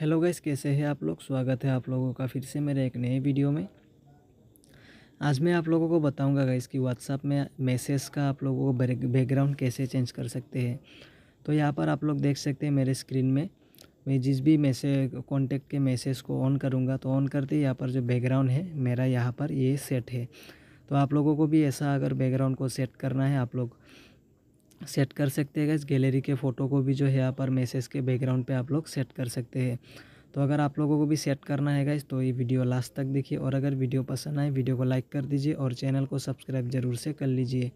hello guys कैसे हैं आप लोग स्वागत है आप लोगों का फिर से मेरे एक नए वीडियो में आज मैं आप लोगों को बताऊंगा गैस कि व्हाट्सअप में मैसेज का आप लोगों को बैकग्राउंड कैसे चेंज कर सकते हैं तो यहाँ पर आप लोग देख सकते हैं मेरे स्क्रीन में मैं जिस भी मैसेज कॉन्टेक्ट के मैसेज को ऑन करूँगा तो ऑन करते यहाँ पर जो बैकग्राउंड है मेरा यहाँ पर ये सेट है तो आप लोगों को भी ऐसा अगर बैकग्राउंड को सेट करना है आप लोग सेट कर सकते हैं इस गैलरी के फ़ोटो को भी जो है यहाँ पर मैसेज के बैकग्राउंड पे आप लोग सेट कर सकते हैं तो अगर आप लोगों को भी सेट करना है गाइज तो ये वीडियो लास्ट तक देखिए और अगर वीडियो पसंद आए वीडियो को लाइक कर दीजिए और चैनल को सब्सक्राइब जरूर से कर लीजिए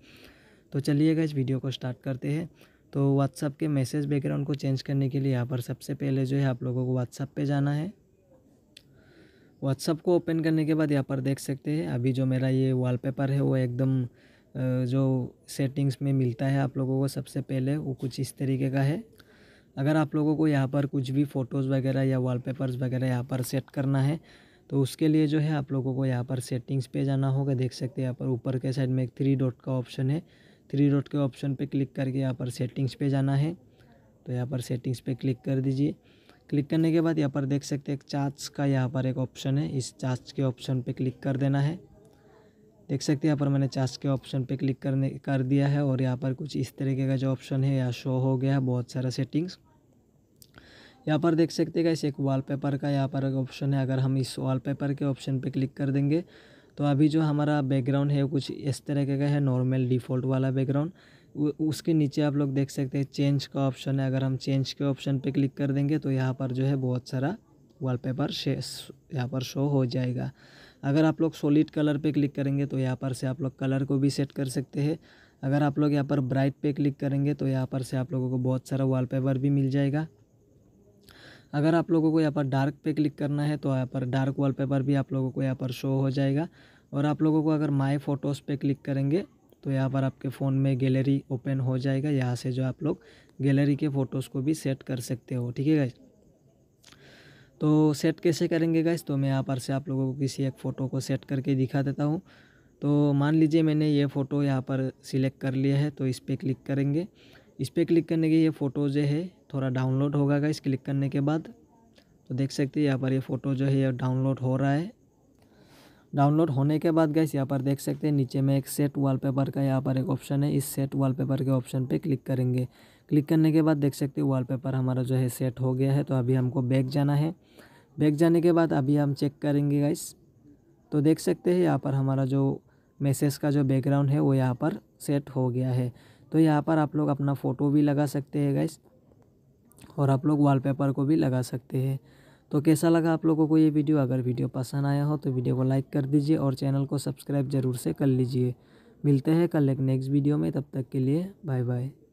तो चलिए गाइज वीडियो को स्टार्ट करते हैं तो व्हाट्सअप के मैसेज बैकग्राउंड को चेंज करने के लिए यहाँ पर सबसे पहले जो है आप लोगों को व्हाट्सअप पर जाना है व्हाट्सअप को ओपन करने के बाद यहाँ पर देख सकते हैं अभी जो मेरा ये वॉलपेपर है वो एकदम जो सेटिंग्स में मिलता है आप लोगों को सबसे पहले वो कुछ इस तरीके का है अगर आप लोगों को यहाँ पर कुछ भी फ़ोटोज़ वगैरह या वॉलपेपर्स वगैरह यहाँ पर सेट करना है तो उसके लिए जो है आप लोगों को यहाँ पर सेटिंग्स पे जाना होगा देख सकते हैं यहाँ पर ऊपर के साइड में एक थ्री डॉट का ऑप्शन है थ्री डॉट के ऑप्शन पे क्लिक करके यहाँ पर सेटिंग्स पे जाना है तो यहाँ पर सेटिंग्स पे क्लिक कर दीजिए क्लिक करने के बाद यहाँ पर देख सकते हैं एक चार्ज का यहाँ पर एक ऑप्शन है इस चार्ज के ऑप्शन पर क्लिक कर देना है देख सकते हैं यहाँ पर मैंने चार्ज के ऑप्शन पे क्लिक करने कर दिया है और यहाँ पर कुछ इस तरीके का जो ऑप्शन है यहाँ शो हो गया है बहुत सारा सेटिंग्स यहाँ पर देख सकते हैं इस एक वॉलपेपर का यहाँ पर ऑप्शन है अगर हम इस वॉलपेपर के ऑप्शन पे क्लिक कर देंगे तो अभी जो हमारा बैकग्राउंड है कुछ इस तरीके का है नॉर्मल डिफ़ॉल्ट वाला बैकग्राउंड उसके नीचे आप लोग देख सकते हैं चेंज का ऑप्शन है अगर हम चेंज के ऑप्शन पर क्लिक कर देंगे तो यहाँ पर जो है बहुत सारा वाल यहाँ पर शो हो जाएगा अगर आप लोग सॉलिड कलर पे क्लिक करेंगे तो यहाँ पर से आप लोग कलर को भी सेट कर सकते हैं अगर आप लोग यहाँ पर ब्राइट पे क्लिक करेंगे तो यहाँ पर से आप लोगों को बहुत सारा वॉलपेपर भी मिल जाएगा अगर आप लोगों को यहाँ पर डार्क पे क्लिक करना है तो यहाँ पर डार्क वॉलपेपर भी आप लोगों को यहाँ पर शो हो जाएगा और आप लोगों को अगर माई फ़ोटोज़ पे क्लिक करेंगे तो यहाँ पर आपके फ़ोन में गैलरी ओपन हो जाएगा यहाँ से जो आप लोग गैलरी के फ़ोटोज़ को भी सेट कर सकते हो ठीक है गाइज़ तो सेट कैसे करेंगे गैस तो मैं यहाँ पर से आप लोगों को किसी एक फ़ोटो को सेट करके दिखा देता हूँ तो मान लीजिए मैंने ये फ़ोटो यहाँ पर सिलेक्ट कर लिया है तो इस पर क्लिक करेंगे इस पर क्लिक करने के ये फ़ोटो जो है थोड़ा डाउनलोड होगा गैस क्लिक करने के बाद तो देख सकते यहाँ पर ये फ़ोटो जो है डाउनलोड हो रहा है डाउनलोड होने के बाद गैस यहाँ पर देख सकते हैं नीचे में एक सेट वाल का यहाँ पर एक ऑप्शन है इस सेट वाल के ऑप्शन पर क्लिक करेंगे क्लिक करने के बाद देख सकते हो वॉलपेपर हमारा जो है सेट हो गया है तो अभी हमको बैक जाना है बैक जाने के बाद अभी हम चेक करेंगे गाइस तो देख सकते हैं यहाँ पर हमारा जो मैसेज का जो बैकग्राउंड है वो यहाँ पर सेट हो गया है तो यहाँ पर आप लोग अपना फ़ोटो भी लगा सकते हैं गाइस और आप लोग वॉलपेपर को भी लगा सकते हैं तो कैसा लगा आप लोगों को ये वीडियो अगर वीडियो पसंद आया हो तो वीडियो को लाइक कर दीजिए और चैनल को सब्सक्राइब ज़रूर से कर लीजिए मिलते हैं कल एक नेक्स्ट वीडियो में तब तक के लिए बाय बाय